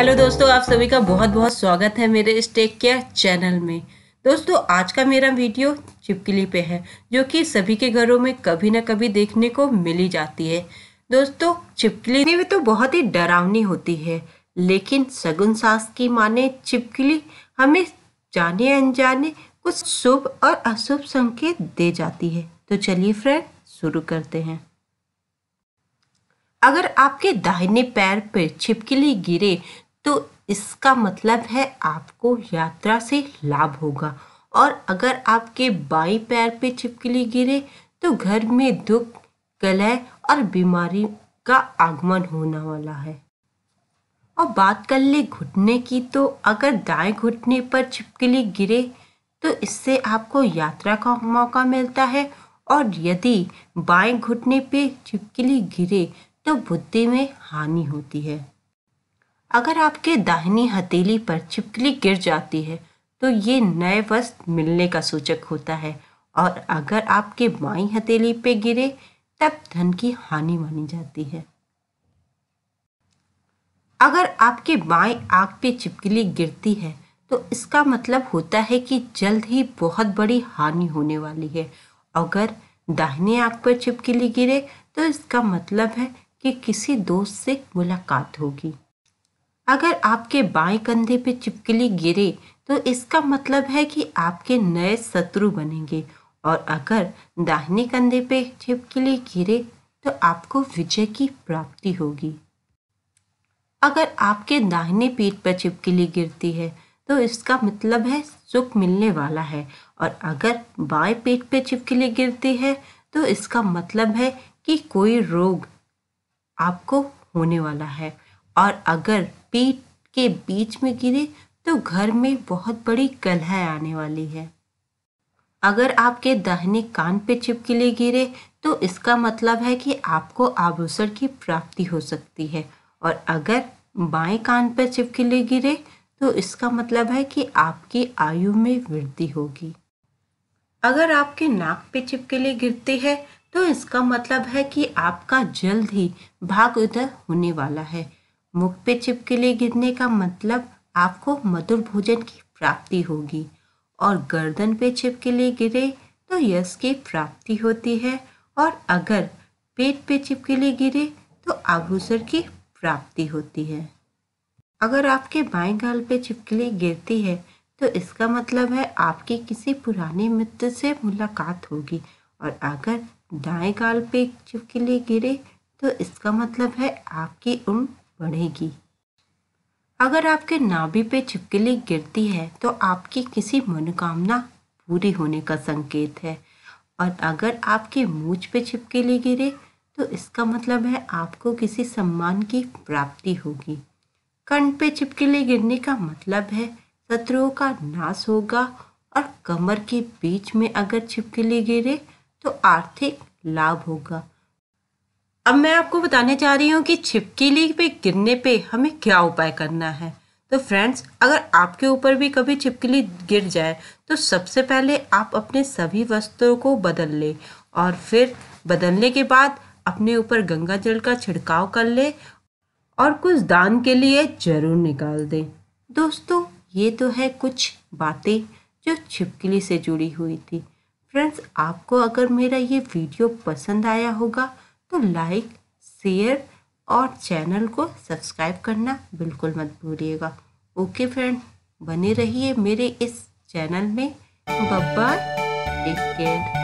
hello दोस्तों आप सभी का बहुत बहुत स्वागत है मेरे इस टेक केयर चैनल में दोस्तों आज का मेरा वीडियो चिपकली पे है जो कि सभी के घरों में कभी ना कभी देखने को मिली जाती है दोस्तों चिपकली भी तो बहुत ही डरावनी होती है लेकिन सगुन सास की माने चिपकली हमें जाने अनजाने कुछ शुभ और अशुभ संकेत दे जाती है तो चलिए फ्रेंड शुरू करते हैं अगर आपके दाहिने पैर पर छिपकली गिरे तो इसका मतलब है आपको यात्रा से लाभ होगा और अगर आपके बाई पैर पे छिपकली गिरे तो घर में दुख कलह और बीमारी का आगमन होने वाला है और बात कर ले घुटने की तो अगर दाएं घुटने पर छिपकली गिरे तो इससे आपको यात्रा का मौका मिलता है और यदि बाएं घुटने पे छिपकली गिरे तो बुद्धि में हानि होती है अगर आपके दाहिनी हथेली पर छिपकली गिर जाती है तो ये नए वस्त्र मिलने का सूचक होता है और अगर आपके बाई हथेली पे गिरे तब धन की हानि मानी जाती है अगर आपके बाएं आग पे चिपकली गिरती है तो इसका मतलब होता है कि जल्द ही बहुत बड़ी हानि होने वाली है अगर दाहिने आग पर चिपकली गिरे तो इसका मतलब है कि किसी दोस्त से मुलाकात होगी अगर आपके बाएं कंधे पे चिपकली गिरे तो इसका मतलब है कि आपके नए शत्रु बनेंगे और अगर दाहिने कंधे पे चिपकली गिरे तो आपको विजय की प्राप्ति होगी अगर आपके दाहिने पीठ पर चिपकली गिरती है तो इसका मतलब है सुख मिलने वाला है और अगर बाएं पीठ पे चिपकली गिरती है तो इसका मतलब है कि कोई रोग आपको होने वाला है और अगर पेट के बीच में गिरे तो घर में बहुत बड़ी कलह आने वाली है अगर आपके दाहिने कान पे चिपकिले गिरे तो इसका मतलब है कि आपको आभूषण की प्राप्ति हो सकती है और अगर बाएं कान पर चिपकिले गिरे तो इसका मतलब है कि आपकी आयु में वृद्धि होगी अगर आपके नाक पे चिपकिले गिरती है तो इसका मतलब है कि आपका जल्द ही भाग उधर होने वाला है मुख पे चिपकली गिरने का मतलब आपको मधुर भोजन की प्राप्ति होगी और गर्दन पे चिपकली गिरे तो यश की प्राप्ति होती है और अगर पेट पे चिपकली गिरे तो आभूषण की प्राप्ति होती है अगर आपके बाएं गाल पे चिपकली गिरती है तो इसका मतलब है आपकी किसी पुराने मित्र से मुलाकात होगी और अगर दाएं गाल पे चिपकली गिरे तो इसका मतलब है आपकी उन बढ़ेगी अगर आपके नाभि पे छिपकली गिरती है तो आपकी किसी मनोकामना पूरी होने का संकेत है और अगर आपके मूछ पे छिपकली गिरे तो इसका मतलब है आपको किसी सम्मान की प्राप्ति होगी कंठ पे छिपकली गिरने का मतलब है शत्रुओं का नाश होगा और कमर के बीच में अगर छिपकली गिरे तो आर्थिक लाभ होगा अब मैं आपको बताने जा रही हूँ कि छिपकली पे गिरने पे हमें क्या उपाय करना है तो फ्रेंड्स अगर आपके ऊपर भी कभी छिपकली गिर जाए तो सबसे पहले आप अपने सभी वस्त्रों को बदल लें और फिर बदलने के बाद अपने ऊपर गंगा जल का छिड़काव कर ले और कुछ दान के लिए जरूर निकाल दें दोस्तों ये तो है कुछ बातें जो छिपकली से जुड़ी हुई थी फ्रेंड्स आपको अगर मेरा ये वीडियो पसंद आया होगा तो लाइक शेयर और चैनल को सब्सक्राइब करना बिल्कुल मत भूलिएगा ओके फ्रेंड बने रहिए मेरे इस चैनल में बब्बा टेक केयर